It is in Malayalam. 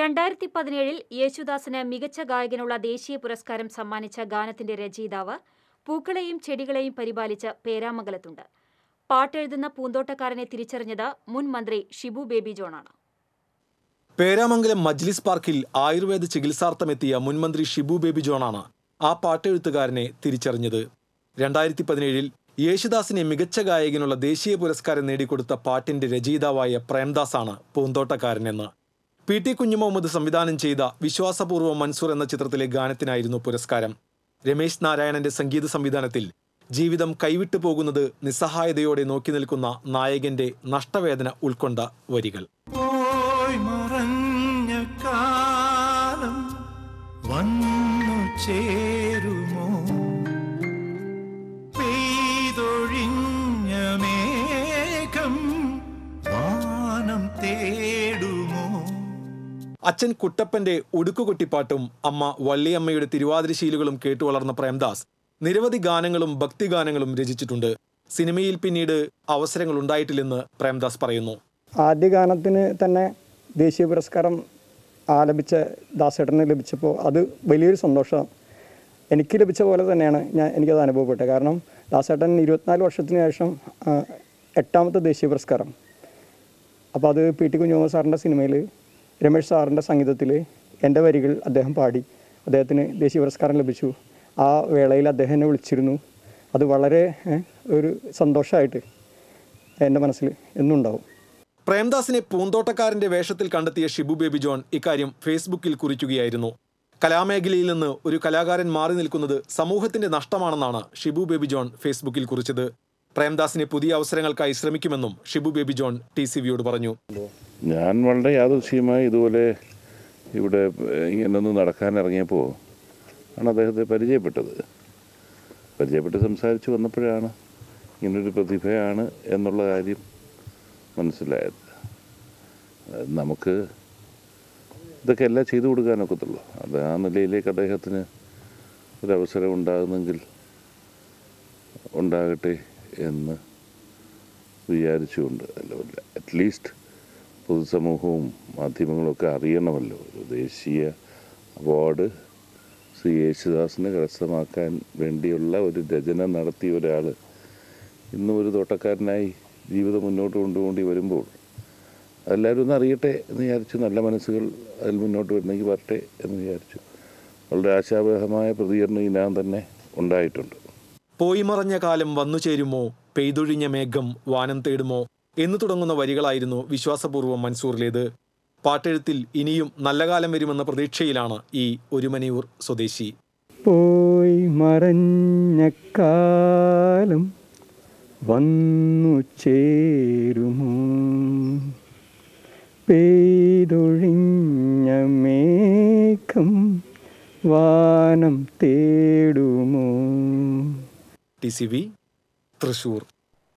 രണ്ടായിരത്തി പതിനേഴിൽ യേശുദാസിന് മികച്ച ഗായകനുള്ള ദേശീയ പുരസ്കാരം സമ്മാനിച്ച ഗാനത്തിന്റെ രചയിതാവ് പൂക്കളെയും ചെടികളെയും പരിപാലിച്ച് പേരാമംഗലത്തുണ്ട് പാട്ടെഴുതുന്ന പൂന്തോട്ടക്കാരനെ തിരിച്ചറിഞ്ഞത് മുൻ മന്ത്രി ഷിബു ബേബി ജോണാണ് പേരാമംഗലം മജ്ലിസ് പാർക്കിൽ ആയുർവേദ ചികിത്സാർത്ഥമെത്തിയ മുൻമന്ത്രി ഷിബു ബേബി ജോണാണ് ആ പാട്ടെഴുത്തുകാരനെ തിരിച്ചറിഞ്ഞത് രണ്ടായിരത്തി പതിനേഴിൽ യേശുദാസിനെ മികച്ച ഗായകനുള്ള ദേശീയ പുരസ്കാരം നേടിക്കൊടുത്ത പാട്ടിന്റെ രചയിതാവായ പ്രേംദാസാണ് പൂന്തോട്ടക്കാരനെന്ന് പി ടി കുഞ്ഞുമുഹമ്മദ് സംവിധാനം ചെയ്ത വിശ്വാസപൂർവ്വം മൻസൂർ എന്ന ചിത്രത്തിലെ ഗാനത്തിനായിരുന്നു പുരസ്കാരം രമേശ് നാരായണന്റെ സംഗീത സംവിധാനത്തിൽ ജീവിതം കൈവിട്ടു പോകുന്നത് നിസ്സഹായതയോടെ നോക്കി നിൽക്കുന്ന നായകന്റെ നഷ്ടവേദന ഉൾക്കൊണ്ട വരികൾ വന്നു ചേ അച്ഛൻ കുട്ടപ്പന്റെ ഉടുക്കുകുട്ടിപ്പാട്ടും അമ്മ വള്ളിയമ്മയുടെ തിരുവാതിരശീലുകളും കേട്ടു വളർന്ന പ്രേംദാസ് നിരവധി ഗാനങ്ങളും ഭക്തിഗാനങ്ങളും രചിച്ചിട്ടുണ്ട് സിനിമയിൽ പിന്നീട് അവസരങ്ങൾ ഉണ്ടായിട്ടില്ലെന്ന് പ്രേംദാസ് പറയുന്നു ആദ്യ ഗാനത്തിന് തന്നെ ദേശീയ പുരസ്കാരം ആലപിച്ച ദാസേട്ടന് ലഭിച്ചപ്പോൾ അത് വലിയൊരു സന്തോഷം എനിക്ക് ലഭിച്ച പോലെ തന്നെയാണ് ഞാൻ എനിക്കത് അനുഭവപ്പെട്ടത് കാരണം ദാസേട്ടൻ ഇരുപത്തിനാല് വർഷത്തിന് ശേഷം എട്ടാമത്തെ ദേശീയ പുരസ്കാരം അപ്പോൾ അത് പി ടി കുഞ്ഞുമ സാറിൻ്റെ സിനിമയിൽ രമേശ് സാറിൻ്റെ സംഗീതത്തിൽ എൻ്റെ വരികൾ അദ്ദേഹം പാടി അദ്ദേഹത്തിന് ദേശീയ പുരസ്കാരം ലഭിച്ചു ആ വേളയിൽ അദ്ദേഹം എന്നെ വിളിച്ചിരുന്നു അത് വളരെ ഒരു സന്തോഷമായിട്ട് എൻ്റെ മനസ്സിൽ എന്നുണ്ടാവും പ്രേംദാസിനെ പൂന്തോട്ടക്കാരൻ്റെ വേഷത്തിൽ കണ്ടെത്തിയ ഷിബു ബേബി ജോൺ ഇക്കാര്യം ഫേസ്ബുക്കിൽ കുറിക്കുകയായിരുന്നു കലാമേഖലയിൽ നിന്ന് ഒരു കലാകാരൻ മാറി നിൽക്കുന്നത് സമൂഹത്തിൻ്റെ നഷ്ടമാണെന്നാണ് ഷിബു ബേബി ജോൺ ഫേസ്ബുക്കിൽ കുറിച്ചത് പ്രേംദാസിനെ പുതിയ അവസരങ്ങൾക്കായി ശ്രമിക്കുമെന്നും ഷിബു ബേബി ജോൺ ടി സി വിയോട് പറഞ്ഞു ഞാൻ വളരെ യാദൃശ്യമായി ഇതുപോലെ ഇവിടെ ഇങ്ങനൊന്ന് നടക്കാൻ ഇറങ്ങിയപ്പോൾ ആണ് അദ്ദേഹത്തെ പരിചയപ്പെട്ടത് പരിചയപ്പെട്ട് സംസാരിച്ച് വന്നപ്പോഴാണ് ഇങ്ങനൊരു പ്രതിഭയാണ് എന്നുള്ള കാര്യം മനസ്സിലായത് നമുക്ക് ഇതൊക്കെ എല്ലാം ചെയ്തു കൊടുക്കാനൊക്കത്തുള്ളൂ അത് ആ നിലയിലേക്ക് അദ്ദേഹത്തിന് ഒരവസരം ഉണ്ടാകുന്നെങ്കിൽ ഉണ്ടാകട്ടെ എന്ന് വിചാരിച്ചുകൊണ്ട് അല്ല അറ്റ്ലീസ്റ്റ് പൊതുസമൂഹവും മാധ്യമങ്ങളൊക്കെ അറിയണമല്ലോ ഒരു ദേശീയ അവാർഡ് ശ്രീ യേശുദാസിനെ കരസ്ഥമാക്കാൻ വേണ്ടിയുള്ള ഒരു രചന നടത്തിയ ഒരാൾ ഇന്നും ഒരു തോട്ടക്കാരനായി ജീവിതം മുന്നോട്ട് കൊണ്ടുപോകേണ്ടി വരുമ്പോൾ എല്ലാവരും ഒന്ന് അറിയട്ടെ എന്ന് വിചാരിച്ചു നല്ല മനസ്സുകൾ അതിൽ മുന്നോട്ട് വരുന്നെങ്കിൽ വരട്ടെ എന്ന് വിചാരിച്ചു വളരെ ആശാവഹമായ പ്രതികരണം ഇതിനകം തന്നെ ഉണ്ടായിട്ടുണ്ട് പോയി മറഞ്ഞ കാലം വന്നു ചേരുമോ പെയ്തൊഴിഞ്ഞ മേഘം വാനം തേടുമോ എന്ന് തുടങ്ങുന്ന വരികളായിരുന്നു വിശ്വാസപൂർവ്വം മൻസൂറിലേത് പാട്ടെഴുത്തിൽ ഇനിയും നല്ല കാലം വരുമെന്ന പ്രതീക്ഷയിലാണ് ഈ ഒരുമനയൂർ സ്വദേശി പോയി മറഞ്ഞ കാലം വന്നു ചേരുമോ പെയ്തൊഴിഞ്ഞ മേഘം വാനം തേടുമോ ടി സി ബി തൃശ്ശൂർ